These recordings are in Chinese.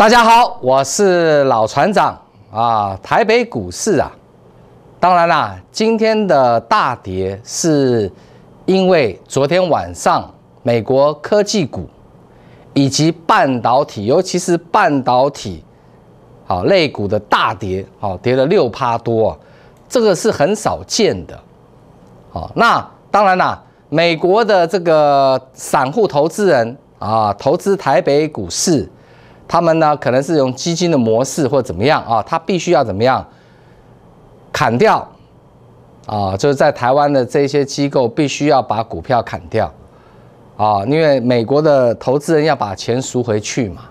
大家好，我是老船长啊。台北股市啊，当然啦，今天的大跌是，因为昨天晚上美国科技股以及半导体，尤其是半导体好类股的大跌，好跌了六趴多，这个是很少见的。好，那当然啦，美国的这个散户投资人啊，投资台北股市。他们呢，可能是用基金的模式或怎么样啊？他必须要怎么样砍掉啊？就是在台湾的这些机构必须要把股票砍掉啊，因为美国的投资人要把钱赎回去嘛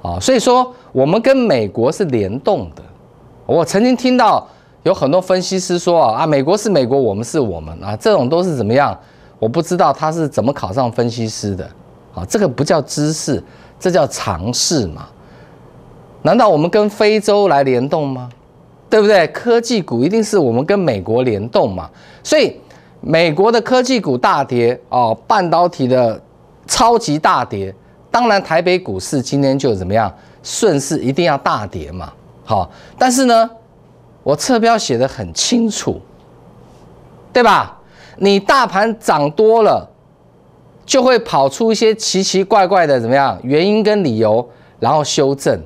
啊。所以说，我们跟美国是联动的。我曾经听到有很多分析师说啊啊，美国是美国，我们是我们啊，这种都是怎么样？我不知道他是怎么考上分析师的啊，这个不叫知识。这叫尝试嘛？难道我们跟非洲来联动吗？对不对？科技股一定是我们跟美国联动嘛？所以美国的科技股大跌哦，半导体的超级大跌，当然台北股市今天就怎么样顺势一定要大跌嘛。好，但是呢，我侧标写的很清楚，对吧？你大盘涨多了。就会跑出一些奇奇怪怪的怎么样原因跟理由，然后修正。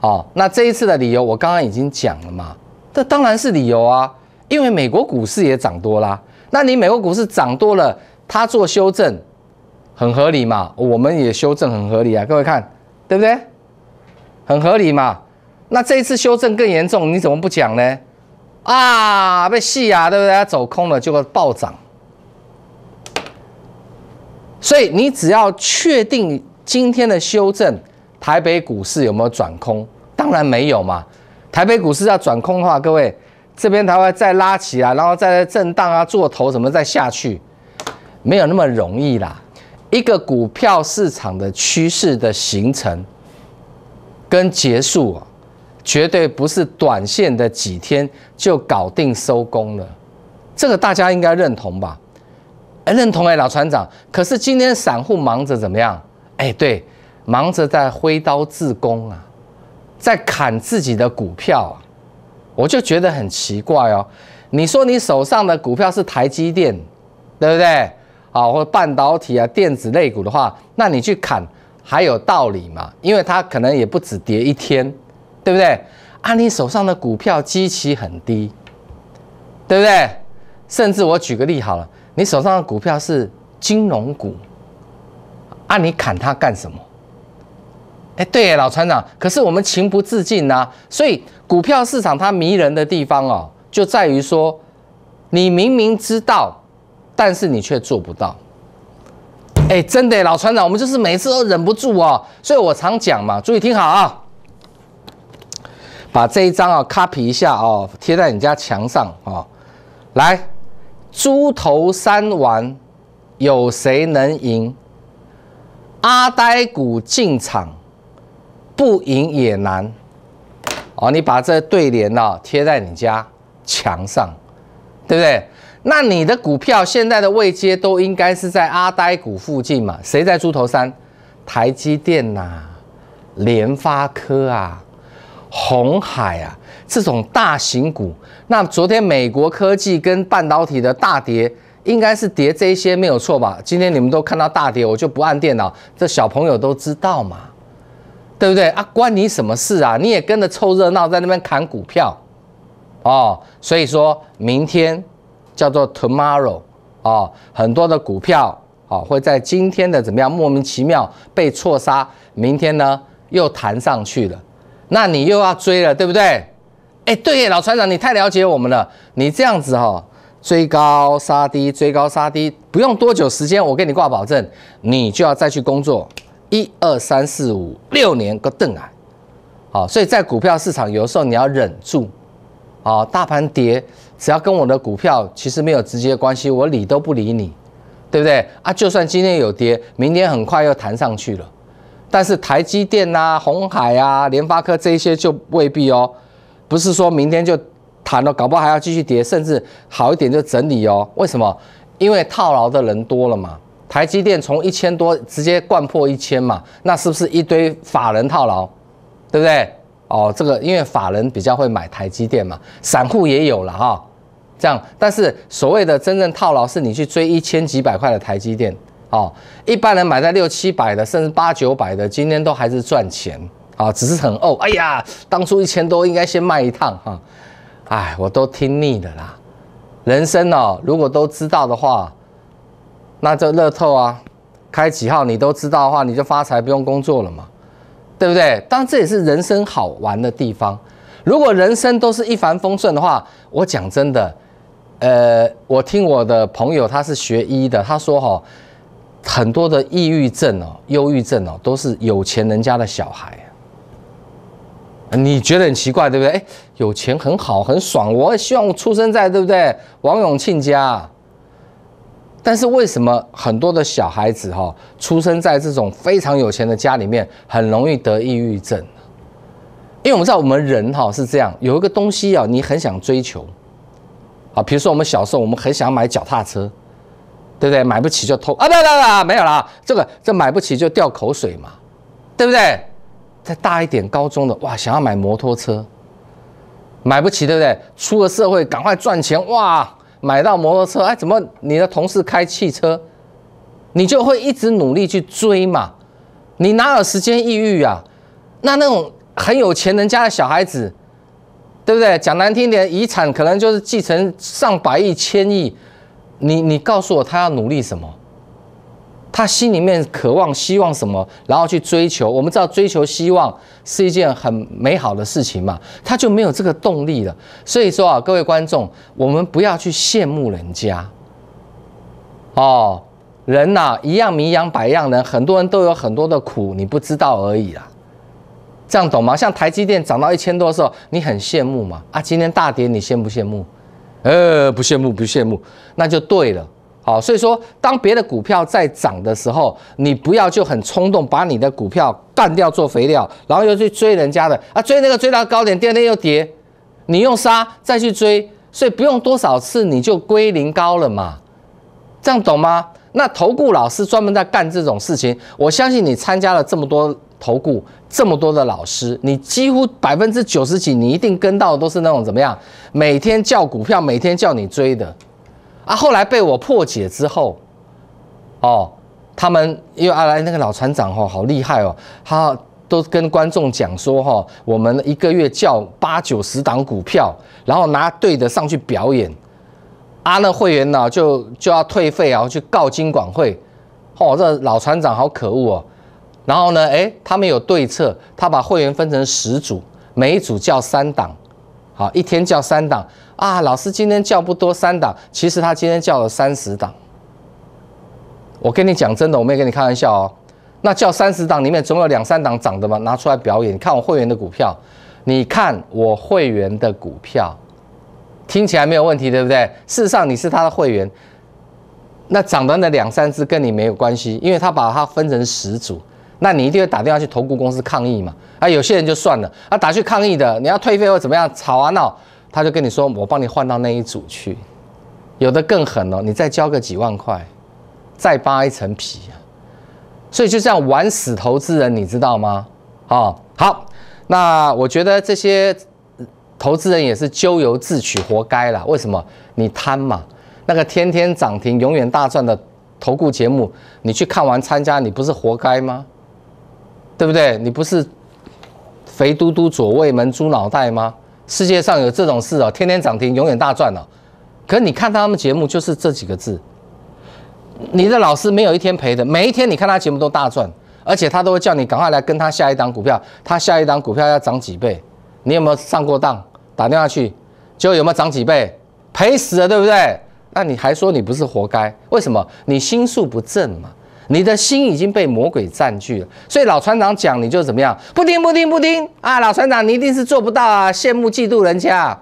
哦，那这一次的理由我刚刚已经讲了嘛，这当然是理由啊，因为美国股市也涨多啦。那你美国股市涨多了，它做修正很合理嘛，我们也修正很合理啊，各位看对不对？很合理嘛。那这一次修正更严重，你怎么不讲呢？啊，被戏啊，对不对？走空了就果暴涨。所以你只要确定今天的修正，台北股市有没有转空？当然没有嘛。台北股市要转空的话，各位这边台湾再拉起来，然后再震荡啊，做头什么再下去？没有那么容易啦。一个股票市场的趋势的形成跟结束，绝对不是短线的几天就搞定收工了。这个大家应该认同吧？认同哎，老船长。可是今天散户忙着怎么样？哎，对，忙着在挥刀自宫啊，在砍自己的股票啊。我就觉得很奇怪哦。你说你手上的股票是台积电，对不对？啊，或半导体啊，电子类股的话，那你去砍还有道理嘛？因为它可能也不止跌一天，对不对？啊，你手上的股票基期很低，对不对？甚至我举个例好了。你手上的股票是金融股啊，你砍它干什么？哎，对，老船长，可是我们情不自禁呐。所以股票市场它迷人的地方哦，就在于说你明明知道，但是你却做不到。哎，真的，老船长，我们就是每次都忍不住哦。所以我常讲嘛，注意听好啊，把这一张啊 copy 一下哦，贴在你家墙上哦，来。猪头山玩，有谁能赢？阿呆股进场，不赢也难。哦，你把这对联呢贴在你家墙上，对不对？那你的股票现在的位阶都应该是在阿呆股附近嘛？谁在猪头山？台积电呐，联发科啊，红海啊。这种大型股，那昨天美国科技跟半导体的大跌，应该是跌这些没有错吧？今天你们都看到大跌，我就不按电脑，这小朋友都知道嘛，对不对啊？关你什么事啊？你也跟着凑热闹，在那边砍股票，哦，所以说明天叫做 tomorrow，哦，很多的股票哦会在今天的怎么样莫名其妙被错杀，明天呢又弹上去了，那你又要追了，对不对？哎，对，老船长，你太了解我们了。你这样子哈，追高杀低，追高杀低，不用多久时间，我给你挂保证，你就要再去工作。一二三四五六年个瞪啊！好，所以在股票市场，有的时候你要忍住。好，大盘跌，只要跟我的股票其实没有直接关系，我理都不理你，对不对啊？就算今天有跌，明天很快又弹上去了。但是台积电啊、红海啊、联发科这些就未必哦。不是说明天就谈了，搞不好还要继续跌，甚至好一点就整理哦。为什么？因为套牢的人多了嘛。台积电从一千多直接灌破一千嘛，那是不是一堆法人套牢？对不对？哦，这个因为法人比较会买台积电嘛，散户也有了哈。这样，但是所谓的真正套牢是你去追一千几百块的台积电哦，一般人买在六七百的，甚至八九百的，今天都还是赚钱。啊，只是很哦，哎呀，当初一千多应该先卖一趟哈。哎，我都听腻了啦。人生哦，如果都知道的话，那这乐透啊，开几号你都知道的话，你就发财不用工作了嘛，对不对？当然这也是人生好玩的地方。如果人生都是一帆风顺的话，我讲真的，呃，我听我的朋友他是学医的，他说哈，很多的抑郁症哦、忧郁症哦，都是有钱人家的小孩。你觉得很奇怪，对不对？哎，有钱很好，很爽。我希望我出生在，对不对？王永庆家。但是为什么很多的小孩子哈，出生在这种非常有钱的家里面，很容易得抑郁症因为我们知道我们人哈是这样，有一个东西啊，你很想追求，啊，比如说我们小时候，我们很想买脚踏车，对不对？买不起就偷啊！要不要，没有啦，这个这买不起就掉口水嘛，对不对？再大一点，高中的哇，想要买摩托车，买不起，对不对？出了社会，赶快赚钱哇，买到摩托车，哎，怎么你的同事开汽车，你就会一直努力去追嘛？你哪有时间抑郁啊？那那种很有钱人家的小孩子，对不对？讲难听点，遗产可能就是继承上百亿、千亿，你你告诉我，他要努力什么？他心里面渴望、希望什么，然后去追求。我们知道追求希望是一件很美好的事情嘛，他就没有这个动力了。所以说啊，各位观众，我们不要去羡慕人家。哦，人呐，一样迷养百样人，很多人都有很多的苦，你不知道而已啦。这样懂吗？像台积电涨到一千多的时候，你很羡慕吗？啊，今天大跌，你羡不羡慕？呃，不羡慕，不羡慕，那就对了。好，所以说当别的股票在涨的时候，你不要就很冲动把你的股票干掉做肥料，然后又去追人家的啊，追那个追到高点，第二天又跌，你用杀再去追，所以不用多少次你就归零高了嘛，这样懂吗？那投顾老师专门在干这种事情，我相信你参加了这么多投顾，这么多的老师，你几乎百分之九十几你一定跟到的都是那种怎么样，每天叫股票，每天叫你追的。啊！后来被我破解之后，哦，他们因为阿来那个老船长哦，好厉害哦，他都跟观众讲说哈，我们一个月叫八九十档股票，然后拿对的上去表演，阿那会员呢就就要退费后去告金管会，哦，这老船长好可恶哦，然后呢，哎，他们有对策，他把会员分成十组，每一组叫三档。啊，一天叫三档啊！老师今天叫不多三档，其实他今天叫了三十档。我跟你讲真的，我没跟你开玩笑哦。那叫三十档里面总有两三档涨的嘛，拿出来表演。看我会员的股票，你看我会员的股票，听起来没有问题，对不对？事实上你是他的会员，那涨的那两三只跟你没有关系，因为他把它分成十组。那你一定会打电话去投顾公司抗议嘛？啊，有些人就算了，啊，打去抗议的，你要退费或怎么样，吵啊闹，他就跟你说，我帮你换到那一组去。有的更狠哦，你再交个几万块，再扒一层皮啊。所以就这样玩死投资人，你知道吗？啊，好，那我觉得这些投资人也是咎由自取，活该了。为什么？你贪嘛，那个天天涨停永远大赚的投顾节目，你去看完参加，你不是活该吗？对不对？你不是肥嘟嘟左位门猪脑袋吗？世界上有这种事哦，天天涨停，永远大赚哦。可你看他们节目就是这几个字，你的老师没有一天赔的，每一天你看他节目都大赚，而且他都会叫你赶快来跟他下一档股票，他下一档股票要涨几倍。你有没有上过当？打电话去，结果有没有涨几倍？赔死了，对不对？那你还说你不是活该？为什么？你心术不正嘛。你的心已经被魔鬼占据了，所以老船长讲你就怎么样不听不听不听啊！老船长你一定是做不到啊！羡慕嫉妒人家，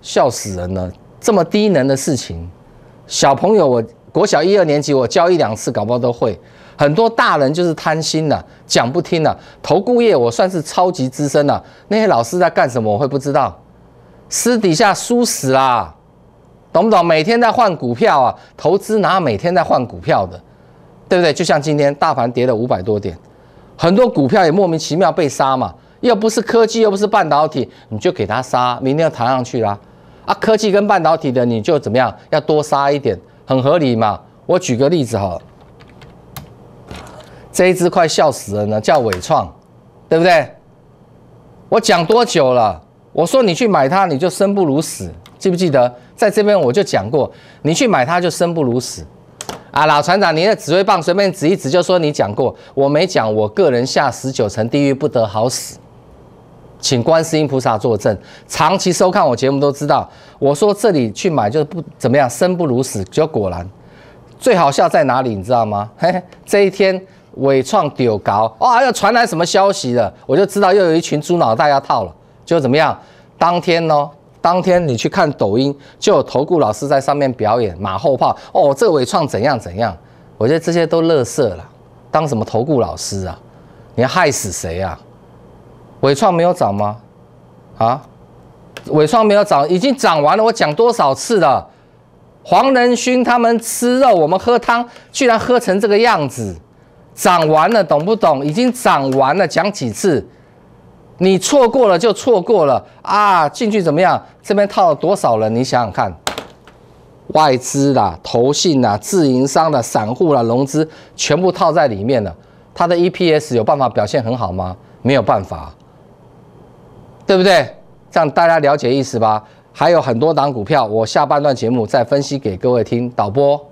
笑死人了！这么低能的事情，小朋友，我国小一二年级我教一两次，搞不好都会。很多大人就是贪心了，讲不听了。投顾业我算是超级资深了，那些老师在干什么我会不知道？私底下输死啦，懂不懂？每天在换股票啊，投资哪每天在换股票的？对不对？就像今天大盘跌了五百多点，很多股票也莫名其妙被杀嘛，又不是科技，又不是半导体，你就给它杀，明天要弹上去啦。啊，科技跟半导体的，你就怎么样，要多杀一点，很合理嘛。我举个例子好了，这一只快笑死了呢，叫伟创，对不对？我讲多久了？我说你去买它，你就生不如死，记不记得？在这边我就讲过，你去买它就生不如死。啊，老船长，你的指挥棒随便指一指就说你讲过，我没讲。我个人下十九层地狱不得好死，请观世音菩萨作证。长期收看我节目都知道，我说这里去买就不怎么样，生不如死，就果然。最好笑在哪里，你知道吗？这一天伪创丢搞，哇，又传来什么消息了？我就知道又有一群猪脑袋要套了，就怎么样？当天喏。当天你去看抖音，就有投顾老师在上面表演马后炮。哦，这个伟创怎样怎样？我觉得这些都乐色了。当什么投顾老师啊？你害死谁啊？伟创没有涨吗？啊？伟创没有涨，已经涨完了。我讲多少次了？黄仁勋他们吃肉，我们喝汤，居然喝成这个样子。涨完了，懂不懂？已经涨完了，讲几次？你错过了就错过了啊！进去怎么样？这边套了多少人？你想想看，外资啦、投信啦、自营商的、散户啦、融资全部套在里面了。它的 EPS 有办法表现很好吗？没有办法，对不对？这样大家了解意思吧？还有很多档股票，我下半段节目再分析给各位听。导播。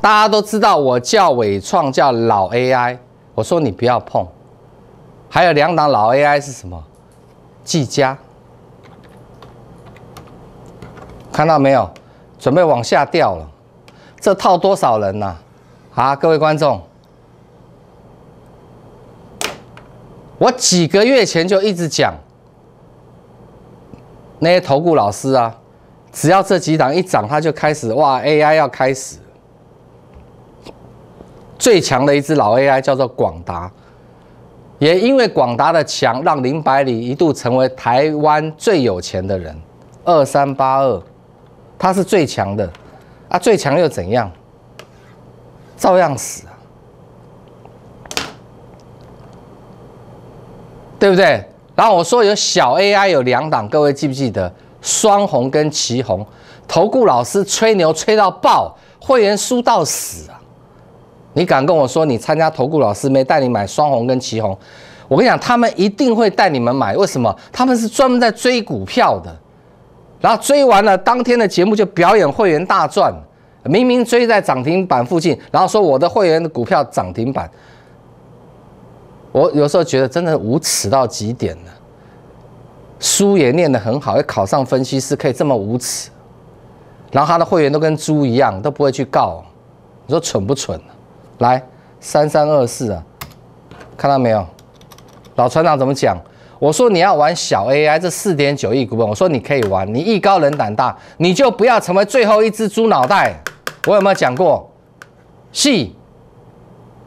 大家都知道我叫伟创，叫老 AI。我说你不要碰。还有两档老 AI 是什么？技嘉，看到没有？准备往下掉了。这套多少人呐？啊，各位观众，我几个月前就一直讲，那些投顾老师啊，只要这几档一涨，他就开始哇 AI 要开始。最强的一支老 AI 叫做广达，也因为广达的强，让林百里一度成为台湾最有钱的人，二三八二，他是最强的，啊，最强又怎样？照样死啊，对不对？然后我说有小 AI 有两档，各位记不记得双红跟旗红？投顾老师吹牛吹到爆，会员输到死啊！你敢跟我说你参加投顾老师没带你买双红跟旗红？我跟你讲，他们一定会带你们买。为什么？他们是专门在追股票的，然后追完了当天的节目就表演会员大赚。明明追在涨停板附近，然后说我的会员的股票涨停板。我有时候觉得真的无耻到极点了。书也念得很好，要考上分析师可以这么无耻，然后他的会员都跟猪一样，都不会去告。你说蠢不蠢？来三三二四啊，看到没有？老船长怎么讲？我说你要玩小 AI 这四点九亿股本，我说你可以玩，你艺高人胆大，你就不要成为最后一只猪脑袋。我有没有讲过？是。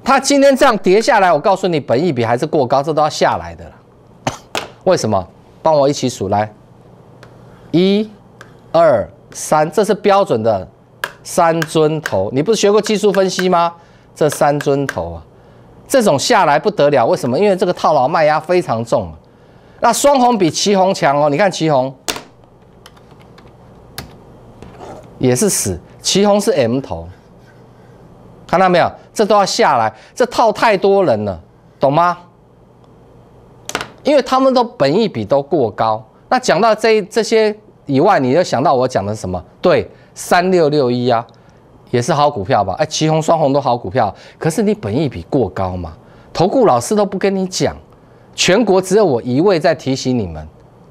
他今天这样跌下来，我告诉你，本意比还是过高，这都要下来的了。为什么？帮我一起数来，一、二、三，这是标准的三尊头。你不是学过技术分析吗？这三尊头啊，这种下来不得了，为什么？因为这个套牢卖压非常重。那双红比旗红强哦，你看旗红也是死，旗红是 M 头，看到没有？这都要下来，这套太多人了，懂吗？因为他们都本意比都过高。那讲到这这些以外，你就想到我讲的什么？对，三六六一啊。也是好股票吧？哎，旗红双红都好股票，可是你本益比过高嘛，投顾老师都不跟你讲，全国只有我一位在提醒你们。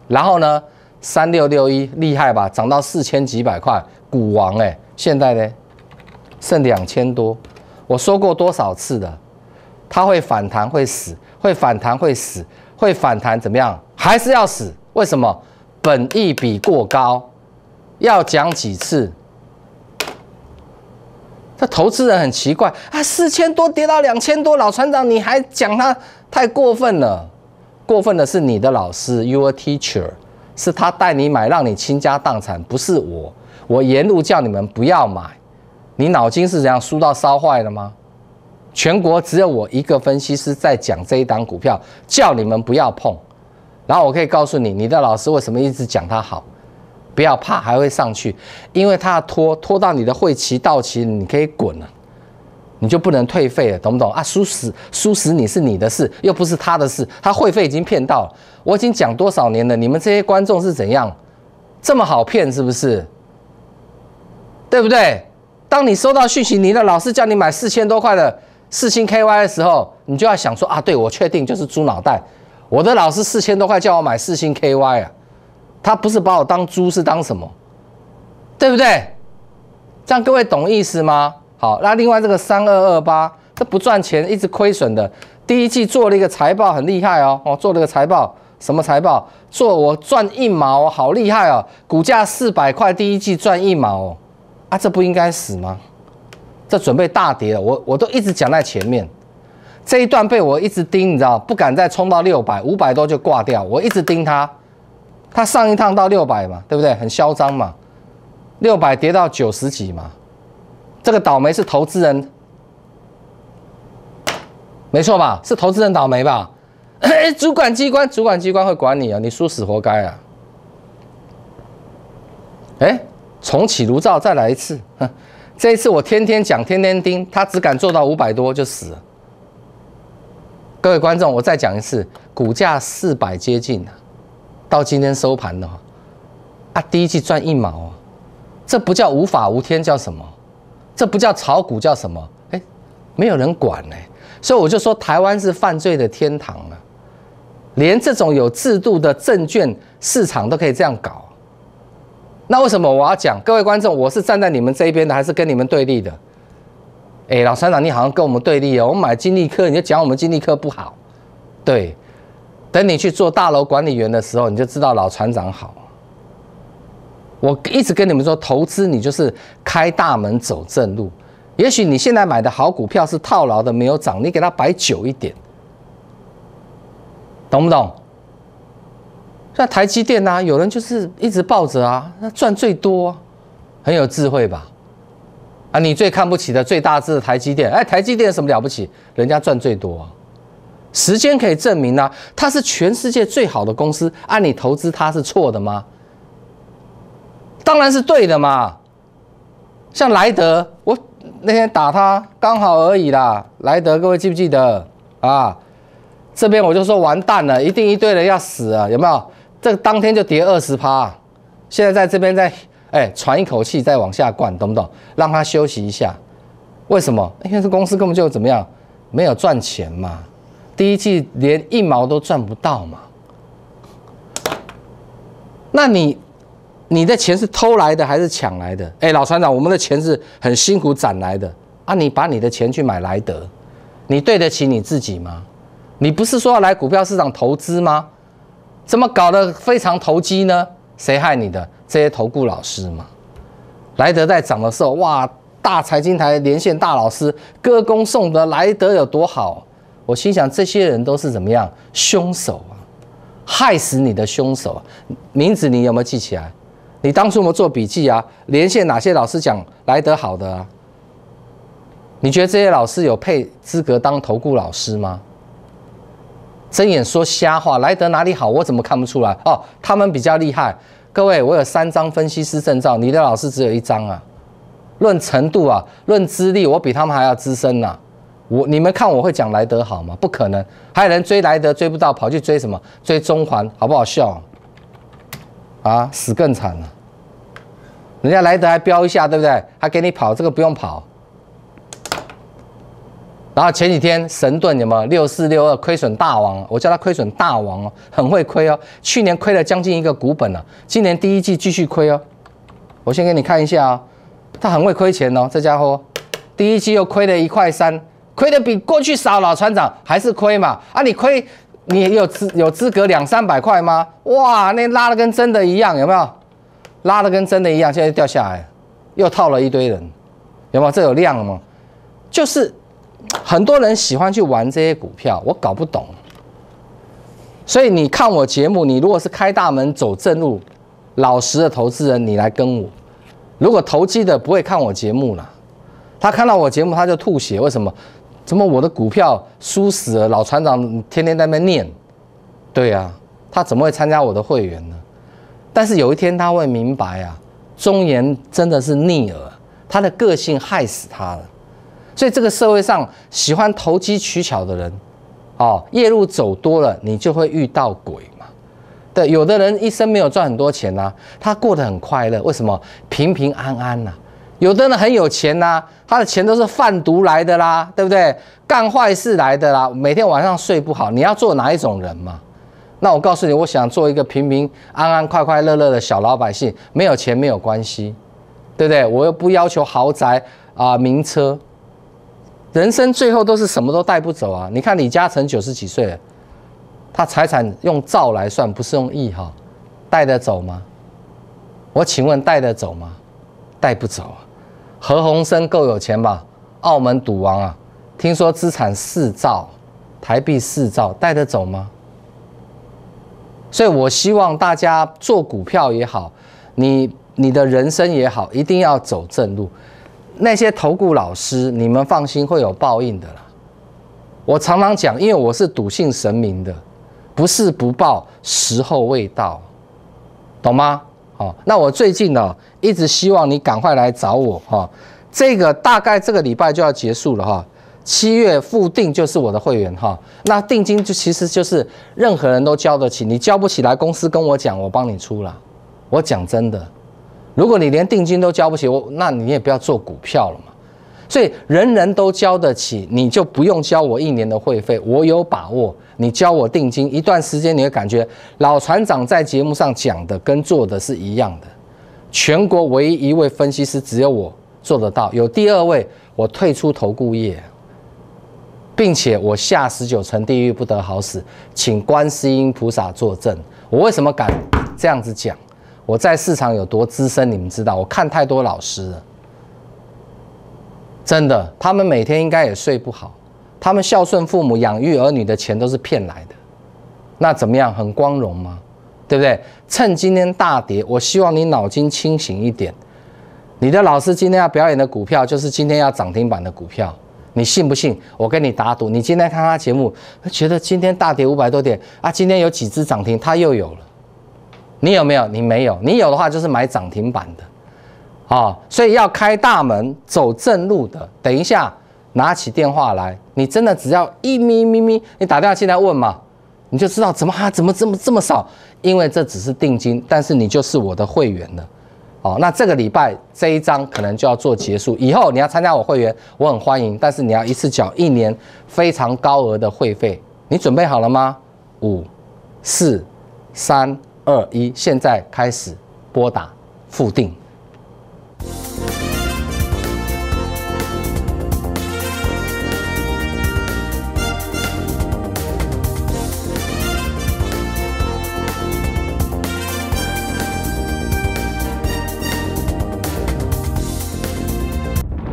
然后呢，三六六一厉害吧？涨到四千几百块，股王哎，现在呢剩两千多，我说过多少次了，它会反弹会死，会反弹会死，会反弹怎么样？还是要死？为什么？本益比过高，要讲几次？那投资人很奇怪啊，四千多跌到两千多，老船长你还讲他太过分了？过分的是你的老师，your teacher，是他带你买，让你倾家荡产，不是我。我沿路叫你们不要买，你脑筋是怎样输到烧坏了吗？全国只有我一个分析师在讲这一档股票，叫你们不要碰。然后我可以告诉你，你的老师为什么一直讲他好？不要怕，还会上去，因为他要拖，拖到你的会期到期，你可以滚了，你就不能退费了，懂不懂啊？输死输死你是你的事，又不是他的事，他会费已经骗到了。我已经讲多少年了，你们这些观众是怎样这么好骗，是不是？对不对？当你收到讯息，你的老师叫你买四千多块的四星 KY 的时候，你就要想说啊，对我确定就是猪脑袋，我的老师四千多块叫我买四星 KY 啊。他不是把我当猪，是当什么？对不对？这样各位懂意思吗？好，那另外这个三二二八，这不赚钱，一直亏损的。第一季做了一个财报，很厉害哦哦，做了个财报，什么财报？做我赚一毛，好厉害哦！股价四百块，第一季赚一毛，哦，啊，这不应该死吗？这准备大跌了，我我都一直讲在前面，这一段被我一直盯，你知道，不敢再冲到六百五百多就挂掉，我一直盯他。他上一趟到六百嘛，对不对？很嚣张嘛，六百跌到九十几嘛，这个倒霉是投资人，没错吧？是投资人倒霉吧？哎，主管机关，主管机关会管你啊，你输死活该啊！哎，重启炉灶再来一次，这一次我天天讲，天天盯，他只敢做到五百多就死了。各位观众，我再讲一次，股价四百接近了。到今天收盘了，啊，第一季赚一毛，这不叫无法无天，叫什么？这不叫炒股，叫什么？哎，没有人管哎，所以我就说台湾是犯罪的天堂了，连这种有制度的证券市场都可以这样搞，那为什么我要讲？各位观众，我是站在你们这一边的，还是跟你们对立的？哎，老船长，你好像跟我们对立哦，我们买金利科，你就讲我们金利科不好，对。等你去做大楼管理员的时候，你就知道老船长好。我一直跟你们说，投资你就是开大门走正路。也许你现在买的好股票是套牢的，没有涨，你给它摆久一点，懂不懂？像台积电啊？有人就是一直抱着啊，那赚最多，很有智慧吧？啊，你最看不起的最大只台积电，哎，台积电什么了不起？人家赚最多。时间可以证明呢，它是全世界最好的公司。按你投资它是错的吗？当然是对的嘛。像莱德，我那天打他刚好而已啦。莱德，各位记不记得啊？这边我就说完蛋了，一定一堆人要死啊，有没有？这个当天就跌二十趴，现在在这边再哎喘一口气，再往下灌，懂不懂？让它休息一下。为什么？因为这公司根本就怎么样，没有赚钱嘛。第一季连一毛都赚不到嘛？那你你的钱是偷来的还是抢来的？哎，老船长，我们的钱是很辛苦攒来的啊！你把你的钱去买莱德，你对得起你自己吗？你不是说要来股票市场投资吗？怎么搞得非常投机呢？谁害你的这些投顾老师吗？莱德在涨的时候，哇！大财经台连线大老师歌功颂德，莱德有多好？我心想，这些人都是怎么样凶手啊？害死你的凶手，啊，名字你有没有记起来？你当初有没有做笔记啊？连线哪些老师讲莱德好的啊？你觉得这些老师有配资格当投顾老师吗？睁眼说瞎话，莱德哪里好？我怎么看不出来哦？他们比较厉害。各位，我有三张分析师证照，你的老师只有一张啊。论程度啊，论资历，我比他们还要资深呢。我你们看我会讲莱德好吗？不可能，还有人追莱德追不到，跑去追什么？追中环好不好笑？啊，死更惨了。人家莱德还飙一下，对不对？还给你跑，这个不用跑。然后前几天神盾有没有六四六二亏损大王？我叫他亏损大王哦，很会亏哦。去年亏了将近一个股本了，今年第一季继续亏哦。我先给你看一下啊，他很会亏钱哦，这家伙第一季又亏了一块三。亏的比过去少了，船长还是亏嘛？啊，你亏，你有资有资格两三百块吗？哇，那拉的跟真的一样，有没有？拉的跟真的一样，现在掉下来，又套了一堆人，有没有？这有量了吗？就是很多人喜欢去玩这些股票，我搞不懂。所以你看我节目，你如果是开大门走正路，老实的投资人，你来跟我；如果投机的不会看我节目了，他看到我节目他就吐血，为什么？怎么我的股票输死了？老船长天天在那念，对呀，他怎么会参加我的会员呢？但是有一天他会明白啊，忠言真的是逆耳，他的个性害死他了。所以这个社会上喜欢投机取巧的人，哦，夜路走多了，你就会遇到鬼嘛。对，有的人一生没有赚很多钱呐，他过得很快乐，为什么？平平安安呐。有的人很有钱呐，他的钱都是贩毒来的啦，对不对？干坏事来的啦，每天晚上睡不好。你要做哪一种人嘛？那我告诉你，我想做一个平平安安、快快乐乐的小老百姓，没有钱没有关系，对不对？我又不要求豪宅啊、名车，人生最后都是什么都带不走啊。你看李嘉诚九十几岁了，他财产用兆来算，不是用亿哈，带得走吗？我请问带得走吗？带不走。何鸿燊够有钱吧？澳门赌王啊，听说资产四兆，台币四兆，带得走吗？所以，我希望大家做股票也好，你你的人生也好，一定要走正路。那些投顾老师，你们放心，会有报应的啦。我常常讲，因为我是笃信神明的，不是不报，时候未到，懂吗？哦，那我最近呢，一直希望你赶快来找我哈。这个大概这个礼拜就要结束了哈，七月付定就是我的会员哈。那定金就其实就是任何人都交得起，你交不起来，公司跟我讲，我帮你出了。我讲真的，如果你连定金都交不起，我那你也不要做股票了嘛。所以人人都交得起，你就不用交我一年的会费。我有把握，你交我定金，一段时间你会感觉老船长在节目上讲的跟做的是一样的。全国唯一一位分析师，只有我做得到。有第二位，我退出投顾业，并且我下十九层地狱不得好死，请观世音菩萨作证。我为什么敢这样子讲？我在市场有多资深，你们知道。我看太多老师了。真的，他们每天应该也睡不好。他们孝顺父母、养育儿女的钱都是骗来的，那怎么样？很光荣吗？对不对？趁今天大跌，我希望你脑筋清醒一点。你的老师今天要表演的股票，就是今天要涨停板的股票。你信不信？我跟你打赌，你今天看他节目，觉得今天大跌五百多点啊，今天有几只涨停，他又有了。你有没有？你没有。你有的话，就是买涨停板的。啊，所以要开大门走正路的，等一下拿起电话来，你真的只要一咪咪咪，你打电话进来问嘛，你就知道怎么哈怎么这么这么少，因为这只是定金，但是你就是我的会员了。哦，那这个礼拜这一章可能就要做结束，以后你要参加我会员，我很欢迎，但是你要一次缴一年非常高额的会费，你准备好了吗？五、四、三、二、一，现在开始拨打付定。